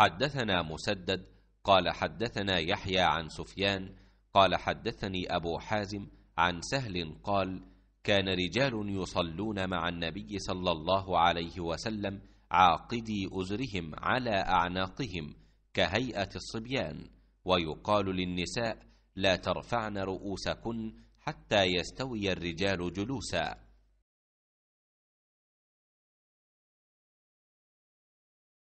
حدثنا مسدد قال حدثنا يحيى عن سفيان قال حدثني أبو حازم عن سهل قال كان رجال يصلون مع النبي صلى الله عليه وسلم عاقدي أزرهم على أعناقهم كهيئة الصبيان ويقال للنساء لا ترفعن رؤوسكن حتى يستوي الرجال جلوسا